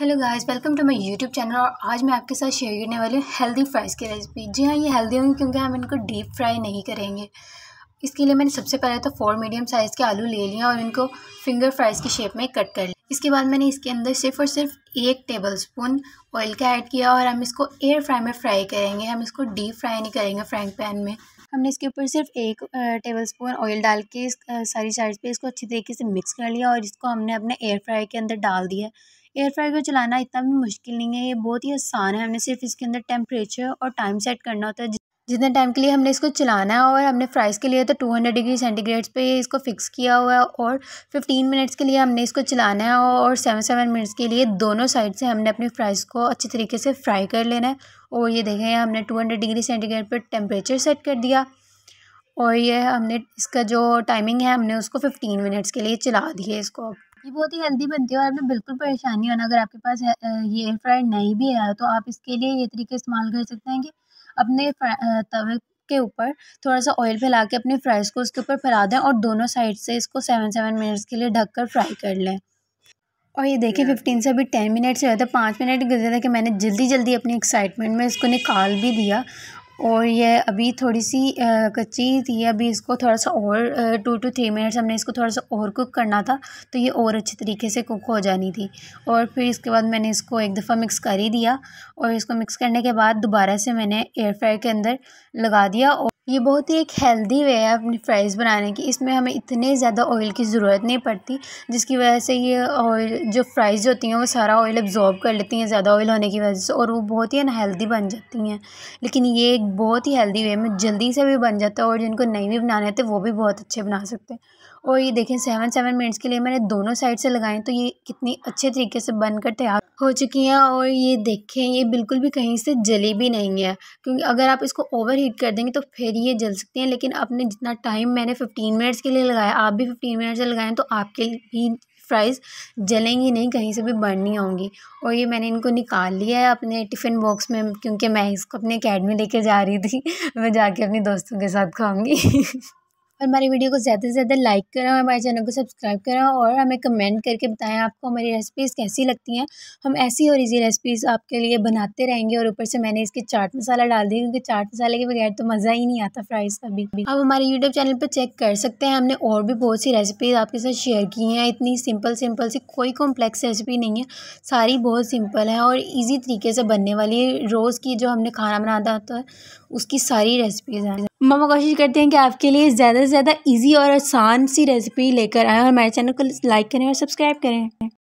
hello guys welcome to my YouTube channel और आज मैं आपके साथ शेयर करने वाली हूँ हेल्दी फ्राइज़ की रेसिपी जी हाँ ये हेल्दी होंगी क्योंकि हम इनको डीप फ्राई नहीं करेंगे इसके लिए मैंने सबसे पहले तो फोर मीडियम साइज़ के आलू ले लिया और इनको फिंगर फ्राइज़ की शेप में कट कर लिया इसके बाद मैंने इसके अंदर सिर्फ और सिर्फ एक टेबल स्पून ऑयल का ऐड किया और हम इसको एयर फ्राई में फ्राई करेंगे हम इसको डीप फ्राई नहीं करेंगे फ्राइंग पैन में हमने इसके ऊपर सिर्फ एक टेबल स्पून ऑयल डाल के इस सारी साइड पे इसको अच्छी तरीके से मिक्स कर लिया और इसको हमने अपने एयर फ्राई के अंदर डाल दिया एयर फ्रायर को चलाना इतना भी मुश्किल नहीं है ये बहुत ही आसान है हमने सिर्फ इसके अंदर टेम्परेचर और टाइम सेट करना होता है जितने टाइम के लिए हमने इसको चलाना है और हमने फ्राइज़ के लिए तो 200 डिग्री सेंटीग्रेड पे इसको फिक्स किया हुआ है और 15 मिनट्स के लिए हमने इसको चलाना है और सेवन सेवन मिनट्स के लिए दोनों साइड से हमने अपनी फ्राइज़ को अच्छे तरीके से फ्राई कर लेना है और ये देखें हमने 200 डिग्री सेंटीग्रेड पर टेम्परेचर सेट कर दिया और ये हमने इसका जो टाइमिंग है हमने उसको फिफ्टीन मिनट्स के लिए चला दिए इसको ये बहुत ही हेल्दी बनती है और आपने बिल्कुल परेशानी होना अगर आपके पास ये एयर फ्रायर नहीं भी है तो आप इसके लिए ये तरीके इस्तेमाल कर सकते हैं कि अपने तवे के ऊपर थोड़ा सा ऑयल फैला के अपने फ्राइज़ को उसके ऊपर फैला दें और दोनों साइड से इसको सेवन सेवन मिनट्स के लिए ढककर फ्राई कर लें और ये देखिए फिफ्टीन से अभी टेन मिनट से होता है पाँच मिनट गुजरे थे कि मैंने जल्दी जल्दी अपनी एक्साइटमेंट में इसको निकाल भी दिया और ये अभी थोड़ी सी कच्ची थी अभी इसको थोड़ा सा और टू टू थ्री मिनट्स हमने इसको थोड़ा सा और कुक करना था तो ये और अच्छे तरीके से कुक हो जानी थी और फिर इसके बाद मैंने इसको एक दफ़ा मिक्स कर ही दिया और इसको मिक्स करने के बाद दोबारा से मैंने एयर फ्रायर के अंदर लगा दिया और ये बहुत ही एक हेल्दी वे है अपनी फ्राइज़ बनाने की इसमें हमें इतने ज़्यादा ऑयल की ज़रूरत नहीं पड़ती जिसकी वजह से ये ऑयल जो फ्राइज़ होती हैं वो सारा ऑयल एब्जॉर्ब कर लेती हैं ज़्यादा ऑयल होने की वजह से और वो बहुत ही अनहेल्दी बन जाती हैं लेकिन ये एक बहुत ही हेल्दी वे में जल्दी से भी बन जाता है और जिनको नहीं भी बनाने आते वो भी बहुत अच्छे बना सकते हैं और ये देखें सेवन सेवन मिनट्स के लिए मैंने दोनों साइड से लगाए तो ये कितनी अच्छे तरीके से बनकर तैयार हो चुकी हैं और ये देखें ये बिल्कुल भी कहीं से जली भी नहीं है क्योंकि अगर आप इसको ओवर हीट कर देंगे तो फिर ये जल सकती हैं लेकिन आपने जितना टाइम मैंने फिफ्टीन मिनट्स के लिए लगाया आप भी फिफ्टीन मिनट से लगाएं तो आपके भी फ्राइज़ जलेंगी नहीं कहीं से भी बर्न होंगी और ये मैंने इनको निकाल लिया है अपने टिफ़िन बॉक्स में क्योंकि मैं इसको अपनी अकेडमी लेके जा रही थी मैं जाके अपने दोस्तों के साथ खाऊंगी और हमारी वीडियो को ज़्यादा से ज़्यादा लाइक करें और हमारे चैनल को सब्सक्राइब करें और हमें कमेंट करके बताएं आपको हमारी रेसिपीज़ कैसी लगती हैं हम ऐसी और इजी रेसिपीज़ आपके लिए बनाते रहेंगे और ऊपर से मैंने इसके चाट मसाला डाल दिया क्योंकि चाट मसाले के बगैर तो मज़ा ही नहीं आता फ्राइज़ का भी आप हमारे यूट्यूब चैनल पर चेक कर सकते हैं हमने और भी बहुत सी रेसिपीज़ आपके साथ शेयर की हैं इतनी सिंपल सिंपल सी कोई कॉम्प्लेक्स रेसिपी नहीं है सारी बहुत सिंपल है और ईजी तरीके से बनने वाली है रोज़ की जो हमने खाना बनाता होता है उसकी सारी रेसिपीज़ हैं मम्मा कोशिश करते हैं कि आपके लिए ज़्यादा से ज़्यादा ईजी और आसान सी रेसिपी लेकर आएँ और हमारे चैनल को लाइक करें और सब्सक्राइब करें